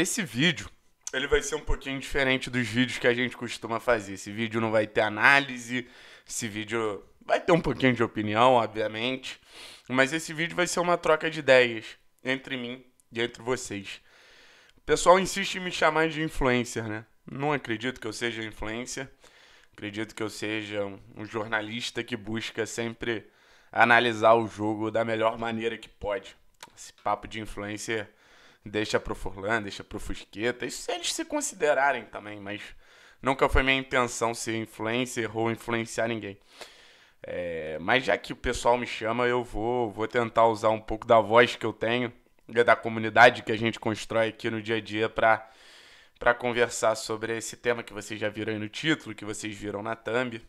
Esse vídeo, ele vai ser um pouquinho diferente dos vídeos que a gente costuma fazer. Esse vídeo não vai ter análise, esse vídeo vai ter um pouquinho de opinião, obviamente, mas esse vídeo vai ser uma troca de ideias entre mim e entre vocês. O pessoal insiste em me chamar de influencer, né? Não acredito que eu seja influencer. Acredito que eu seja um jornalista que busca sempre analisar o jogo da melhor maneira que pode. Esse papo de influencer Deixa pro Furlan, deixa pro Fusqueta. Isso se eles se considerarem também, mas nunca foi minha intenção ser influencer ou influenciar ninguém. É, mas já que o pessoal me chama, eu vou, vou tentar usar um pouco da voz que eu tenho e da comunidade que a gente constrói aqui no dia a dia para para conversar sobre esse tema que vocês já viram aí no título, que vocês viram na thumb,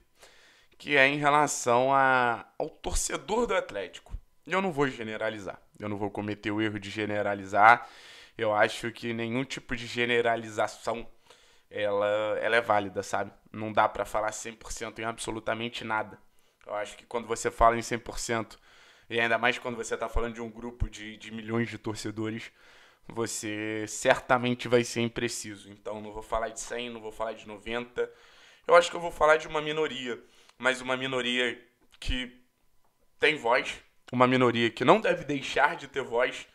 que é em relação a, ao torcedor do Atlético. Eu não vou generalizar, eu não vou cometer o erro de generalizar eu acho que nenhum tipo de generalização ela, ela é válida, sabe? Não dá para falar 100% em absolutamente nada. Eu acho que quando você fala em 100%, e ainda mais quando você está falando de um grupo de, de milhões de torcedores, você certamente vai ser impreciso. Então, não vou falar de 100, não vou falar de 90. Eu acho que eu vou falar de uma minoria, mas uma minoria que tem voz, uma minoria que não deve deixar de ter voz,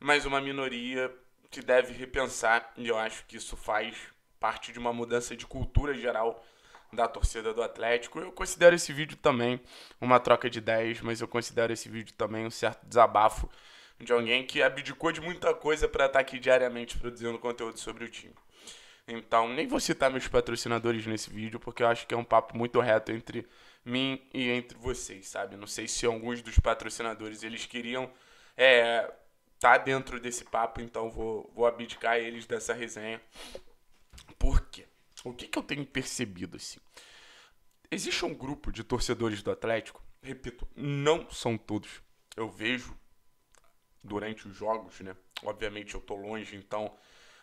mas uma minoria que deve repensar, e eu acho que isso faz parte de uma mudança de cultura geral da torcida do Atlético. Eu considero esse vídeo também uma troca de ideias, mas eu considero esse vídeo também um certo desabafo de alguém que abdicou de muita coisa para estar tá aqui diariamente produzindo conteúdo sobre o time. Então, nem vou citar meus patrocinadores nesse vídeo, porque eu acho que é um papo muito reto entre mim e entre vocês, sabe? Não sei se alguns dos patrocinadores eles queriam é, tá dentro desse papo, então vou, vou abdicar eles dessa resenha. Por quê? O que, que eu tenho percebido assim? Existe um grupo de torcedores do Atlético, repito, não são todos. Eu vejo durante os jogos, né? Obviamente eu tô longe, então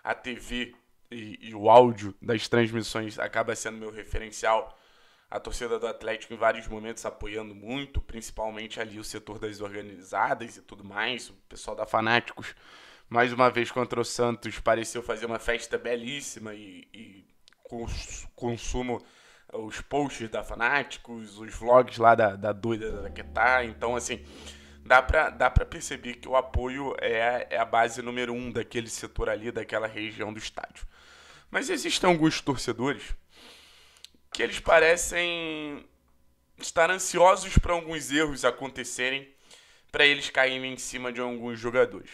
a TV e, e o áudio das transmissões acaba sendo meu referencial a torcida do Atlético em vários momentos apoiando muito, principalmente ali o setor das organizadas e tudo mais, o pessoal da Fanáticos, mais uma vez contra o Santos, pareceu fazer uma festa belíssima e, e cons consumo os posts da Fanáticos, os vlogs lá da, da doida da Quetá, então assim dá para dá pra perceber que o apoio é, é a base número um daquele setor ali, daquela região do estádio. Mas existem alguns torcedores que eles parecem estar ansiosos para alguns erros acontecerem, para eles caírem em cima de alguns jogadores.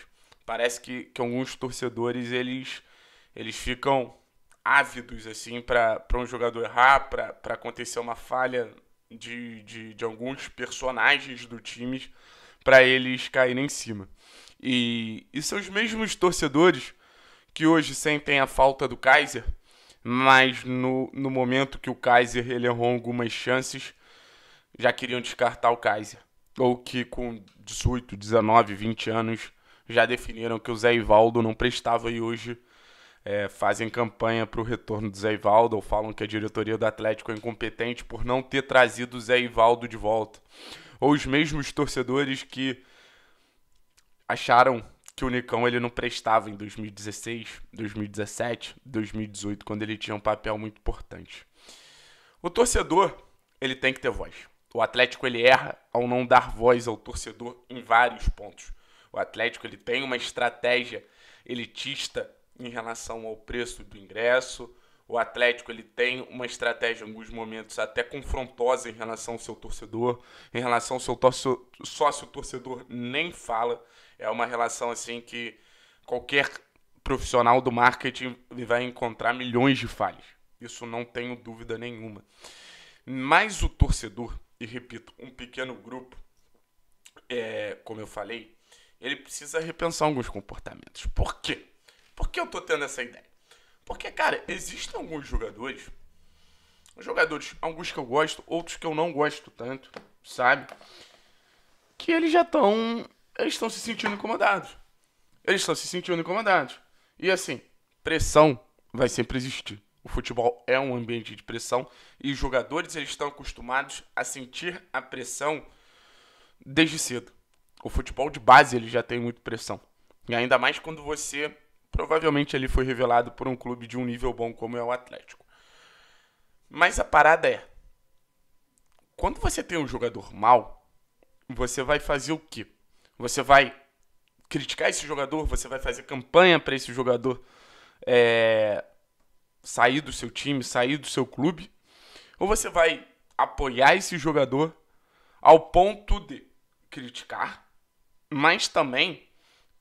Parece que, que alguns torcedores eles, eles ficam ávidos assim para um jogador errar, para acontecer uma falha de, de, de alguns personagens do time para eles caírem em cima. E, e são os mesmos torcedores que hoje sentem a falta do Kaiser mas no, no momento que o Kaiser ele errou algumas chances, já queriam descartar o Kaiser. Ou que com 18, 19, 20 anos já definiram que o Zé Ivaldo não prestava e hoje é, fazem campanha para o retorno do Zé Ivaldo ou falam que a diretoria do Atlético é incompetente por não ter trazido o Zé Ivaldo de volta. Ou os mesmos torcedores que acharam que o Nicão ele não prestava em 2016, 2017, 2018, quando ele tinha um papel muito importante. O torcedor, ele tem que ter voz. O Atlético ele erra ao não dar voz ao torcedor em vários pontos. O Atlético ele tem uma estratégia elitista em relação ao preço do ingresso. O Atlético ele tem uma estratégia em alguns momentos até confrontosa em relação ao seu torcedor, em relação ao seu sócio torcedor nem fala. É uma relação assim que qualquer profissional do marketing vai encontrar milhões de falhas. Isso não tenho dúvida nenhuma. Mas o torcedor, e repito, um pequeno grupo, é, como eu falei, ele precisa repensar alguns comportamentos. Por quê? Por que eu tô tendo essa ideia? Porque, cara, existem alguns jogadores, jogadores, alguns que eu gosto, outros que eu não gosto tanto, sabe? Que eles já estão eles estão se sentindo incomodados. Eles estão se sentindo incomodados. E assim, pressão vai sempre existir. O futebol é um ambiente de pressão e os jogadores eles estão acostumados a sentir a pressão desde cedo. O futebol de base ele já tem muita pressão. E ainda mais quando você provavelmente ele foi revelado por um clube de um nível bom como é o Atlético. Mas a parada é, quando você tem um jogador mal, você vai fazer o quê? Você vai criticar esse jogador, você vai fazer campanha para esse jogador é, sair do seu time, sair do seu clube, ou você vai apoiar esse jogador ao ponto de criticar, mas também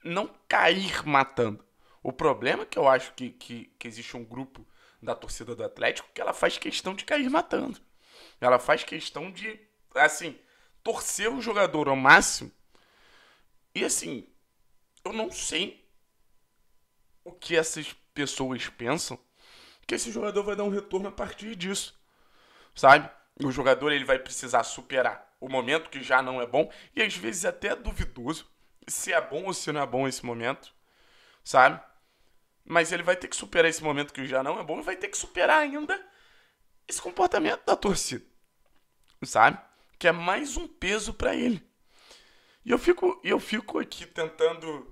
não cair matando. O problema é que eu acho que, que, que existe um grupo da torcida do Atlético que ela faz questão de cair matando. Ela faz questão de, assim, torcer o jogador ao máximo e assim, eu não sei o que essas pessoas pensam que esse jogador vai dar um retorno a partir disso. Sabe? O jogador ele vai precisar superar o momento que já não é bom e às vezes é até é duvidoso se é bom ou se não é bom esse momento, sabe? Mas ele vai ter que superar esse momento que já não é bom e vai ter que superar ainda esse comportamento da torcida, sabe? Que é mais um peso para ele. E eu fico, eu fico aqui tentando,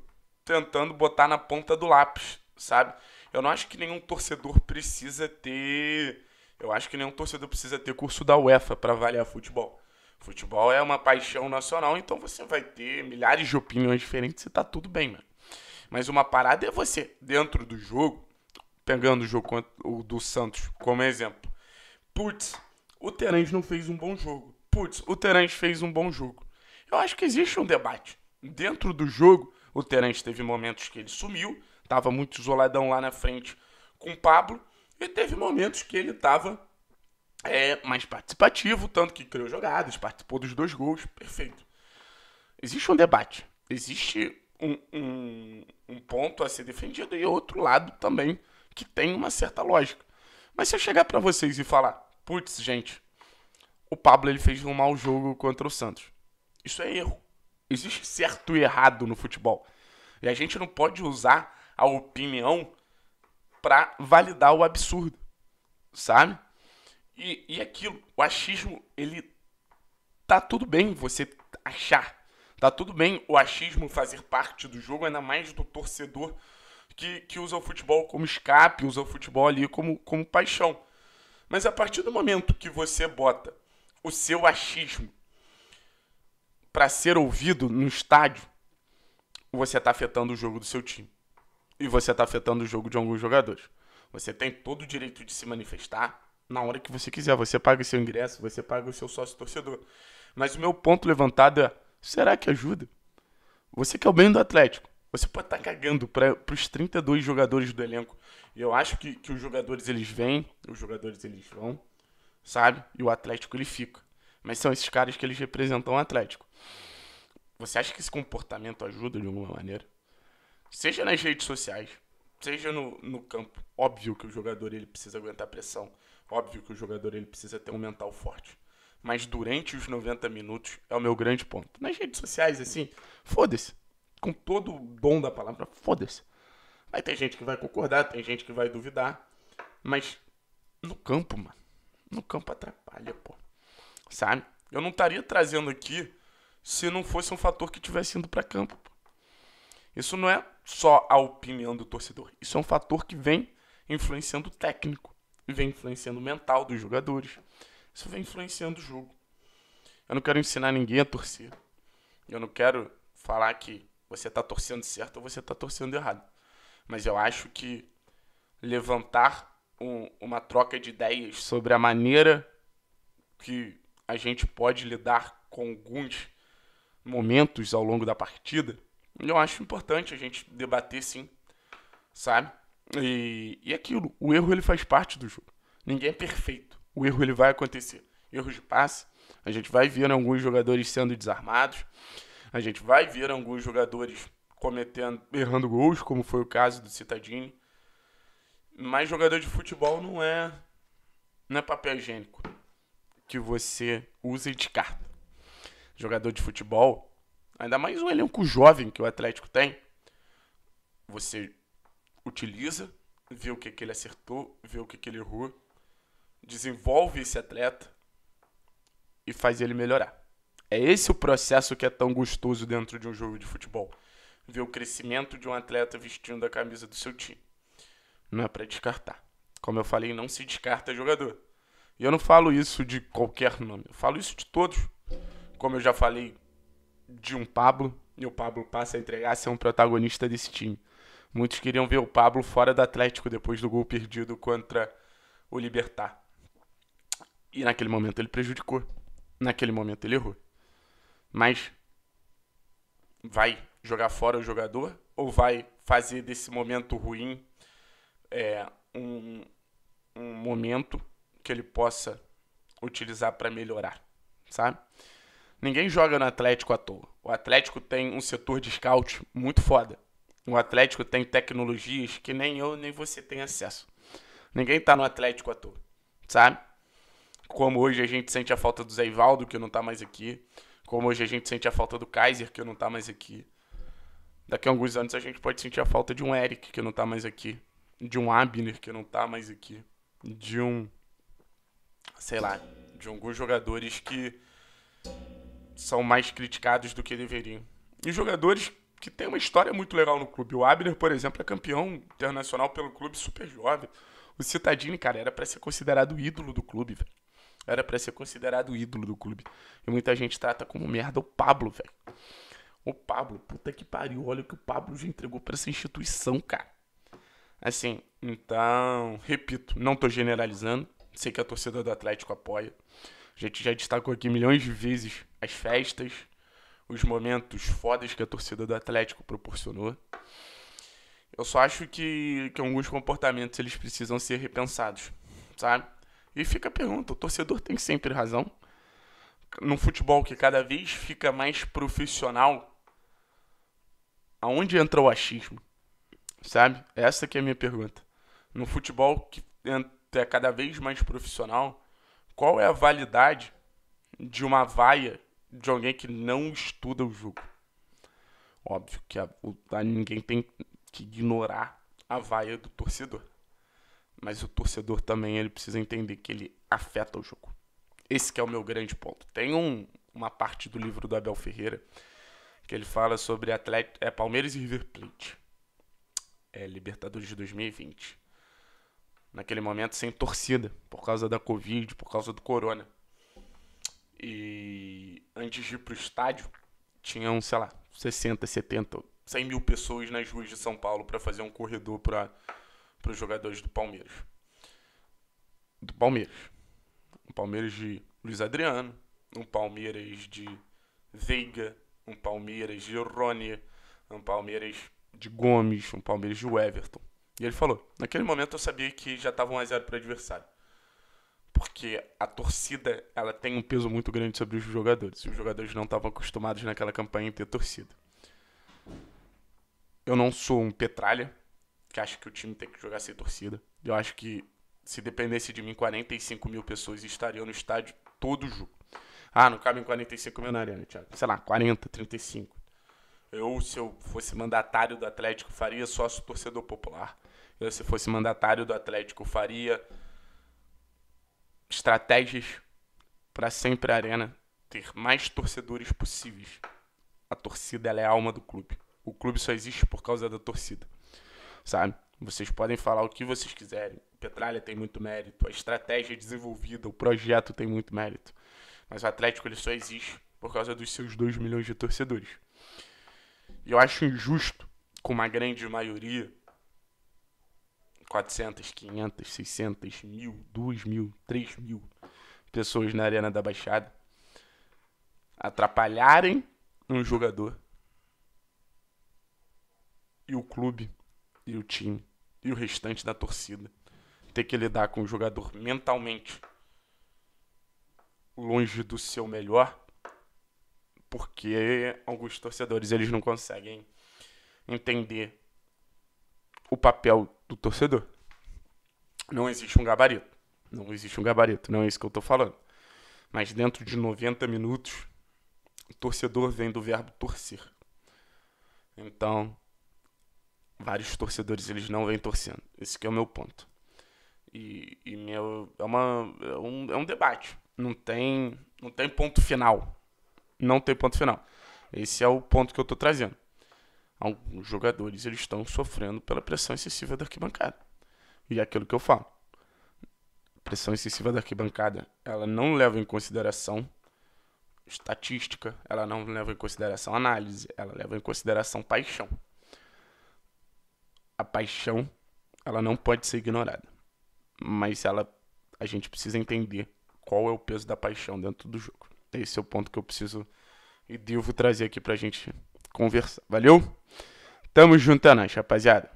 tentando botar na ponta do lápis, sabe? Eu não acho que nenhum torcedor precisa ter. Eu acho que nenhum torcedor precisa ter curso da UEFA para avaliar futebol. Futebol é uma paixão nacional, então você vai ter milhares de opiniões diferentes e tá tudo bem, mano. Mas uma parada é você, dentro do jogo, pegando o jogo do Santos como exemplo. Putz, o Terãs não fez um bom jogo. Putz, o Terãs fez um bom jogo. Eu acho que existe um debate. Dentro do jogo, o Terence teve momentos que ele sumiu, estava muito isoladão lá na frente com o Pablo, e teve momentos que ele estava é, mais participativo, tanto que criou jogadas, participou dos dois gols, perfeito. Existe um debate, existe um, um, um ponto a ser defendido e outro lado também que tem uma certa lógica. Mas se eu chegar para vocês e falar, putz, gente, o Pablo ele fez um mau jogo contra o Santos. Isso é erro. Existe certo e errado no futebol. E a gente não pode usar a opinião para validar o absurdo, sabe? E, e aquilo, o achismo, ele tá tudo bem você achar. Tá tudo bem o achismo fazer parte do jogo, ainda mais do torcedor que, que usa o futebol como escape, usa o futebol ali como, como paixão. Mas a partir do momento que você bota o seu achismo para ser ouvido no estádio, você está afetando o jogo do seu time. E você está afetando o jogo de alguns jogadores. Você tem todo o direito de se manifestar na hora que você quiser. Você paga o seu ingresso, você paga o seu sócio torcedor. Mas o meu ponto levantado é: será que ajuda? Você que é o bem do Atlético. Você pode estar tá cagando para os 32 jogadores do elenco. E eu acho que, que os jogadores eles vêm, os jogadores eles vão, sabe? E o Atlético ele fica. Mas são esses caras que eles representam o Atlético. Você acha que esse comportamento ajuda de alguma maneira? Seja nas redes sociais, seja no, no campo. Óbvio que o jogador ele precisa aguentar pressão. Óbvio que o jogador ele precisa ter um mental forte. Mas durante os 90 minutos é o meu grande ponto. Nas redes sociais, assim, foda-se. Com todo o bom da palavra, foda-se. Vai ter gente que vai concordar, tem gente que vai duvidar. Mas no campo, mano. No campo atrapalha, pô. Sabe? Eu não estaria trazendo aqui se não fosse um fator que tivesse indo para campo. Isso não é só a opinião do torcedor. Isso é um fator que vem influenciando o técnico, vem influenciando o mental dos jogadores. Isso vem influenciando o jogo. Eu não quero ensinar ninguém a torcer. Eu não quero falar que você está torcendo certo ou você está torcendo errado. Mas eu acho que levantar um, uma troca de ideias sobre a maneira que a gente pode lidar com alguns momentos ao longo da partida, eu acho importante a gente debater sim, sabe? E, e aquilo, o erro ele faz parte do jogo. Ninguém é perfeito. O erro ele vai acontecer. Erros de passe, a gente vai ver alguns jogadores sendo desarmados, a gente vai ver alguns jogadores cometendo, errando gols, como foi o caso do Citadini. Mas jogador de futebol não é, não é papel higiênico que você usa e descarta jogador de futebol, ainda mais um elenco jovem que o Atlético tem, você utiliza, vê o que, que ele acertou, vê o que, que ele errou, desenvolve esse atleta e faz ele melhorar. É esse o processo que é tão gostoso dentro de um jogo de futebol. Ver o crescimento de um atleta vestindo a camisa do seu time. Não é para descartar. Como eu falei, não se descarta jogador. E eu não falo isso de qualquer nome, eu falo isso de todos como eu já falei, de um Pablo, e o Pablo passa a entregar a ser um protagonista desse time. Muitos queriam ver o Pablo fora do Atlético depois do gol perdido contra o Libertar. E naquele momento ele prejudicou. Naquele momento ele errou. Mas vai jogar fora o jogador ou vai fazer desse momento ruim é, um, um momento que ele possa utilizar para melhorar, sabe? Ninguém joga no Atlético à toa. O Atlético tem um setor de scout muito foda. O Atlético tem tecnologias que nem eu nem você tem acesso. Ninguém tá no Atlético à toa, sabe? Como hoje a gente sente a falta do Zé Ivaldo, que não tá mais aqui. Como hoje a gente sente a falta do Kaiser, que não tá mais aqui. Daqui a alguns anos a gente pode sentir a falta de um Eric, que não tá mais aqui. De um Abner, que não tá mais aqui. De um. Sei lá. De alguns jogadores que são mais criticados do que deveriam. E jogadores que têm uma história muito legal no clube. O Abner, por exemplo, é campeão internacional pelo clube super jovem. O Citadini, cara, era para ser considerado o ídolo do clube, velho. Era para ser considerado o ídolo do clube. E muita gente trata como merda o Pablo, velho. O Pablo, puta que pariu, olha o que o Pablo já entregou para essa instituição, cara. Assim, então, repito, não tô generalizando. Sei que a torcida do Atlético apoia. A gente já destacou aqui milhões de vezes as festas, os momentos fodas que a torcida do Atlético proporcionou. Eu só acho que, que alguns comportamentos eles precisam ser repensados, sabe? E fica a pergunta, o torcedor tem sempre razão. Num futebol que cada vez fica mais profissional, aonde entra o achismo? Sabe? Essa que é a minha pergunta. Num futebol que é cada vez mais profissional, qual é a validade de uma vaia de alguém que não estuda o jogo? Óbvio que a, a ninguém tem que ignorar a vaia do torcedor. Mas o torcedor também ele precisa entender que ele afeta o jogo. Esse é o meu grande ponto. Tem um, uma parte do livro do Abel Ferreira que ele fala sobre atleta, é Palmeiras e River Plate. É Libertadores de 2020 naquele momento sem torcida, por causa da Covid, por causa do corona. E antes de ir pro estádio, tinham, sei lá, 60, 70, 100 mil pessoas nas ruas de São Paulo para fazer um corredor para os jogadores do Palmeiras. Do Palmeiras. Um Palmeiras de Luiz Adriano, um Palmeiras de Veiga, um Palmeiras de Rony, um Palmeiras de Gomes, um Palmeiras de Everton. E ele falou: naquele momento eu sabia que já estava 1x0 para o adversário. Porque a torcida ela tem um peso muito grande sobre os jogadores. E os jogadores não estavam acostumados naquela campanha em ter torcida. Eu não sou um petralha, que acha que o time tem que jogar sem torcida. Eu acho que se dependesse de mim, 45 mil pessoas estariam no estádio todo jogo. Ah, não cabe em 45 mil na arena, Thiago. Sei lá, 40, 35. Eu, se eu fosse mandatário do Atlético, faria sócio torcedor popular. Né? se fosse mandatário do Atlético, faria estratégias para sempre a arena ter mais torcedores possíveis. A torcida é a alma do clube. O clube só existe por causa da torcida. Sabe? Vocês podem falar o que vocês quiserem. Petralha tem muito mérito, a estratégia é desenvolvida, o projeto tem muito mérito. Mas o Atlético ele só existe por causa dos seus 2 milhões de torcedores. E eu acho injusto com uma grande maioria 400, 500, 600, mil, 2 mil, 3 mil pessoas na Arena da Baixada atrapalharem um jogador e o clube e o time e o restante da torcida ter que lidar com o jogador mentalmente longe do seu melhor porque alguns torcedores eles não conseguem entender o papel do torcedor. Não existe um gabarito. Não existe um gabarito, não é isso que eu estou falando. Mas dentro de 90 minutos, o torcedor vem do verbo torcer. Então, vários torcedores eles não vêm torcendo. Esse é o meu ponto. E, e meu, é, uma, é, um, é um debate. Não tem, não tem ponto final. Não tem ponto final. Esse é o ponto que eu estou trazendo alguns jogadores eles estão sofrendo pela pressão excessiva da arquibancada. E é aquilo que eu falo. A pressão excessiva da arquibancada, ela não leva em consideração estatística, ela não leva em consideração análise, ela leva em consideração paixão. A paixão, ela não pode ser ignorada. Mas ela a gente precisa entender qual é o peso da paixão dentro do jogo. Esse é o ponto que eu preciso e devo trazer aqui pra gente conversar. Valeu? Tamo junto, é nóis, rapaziada.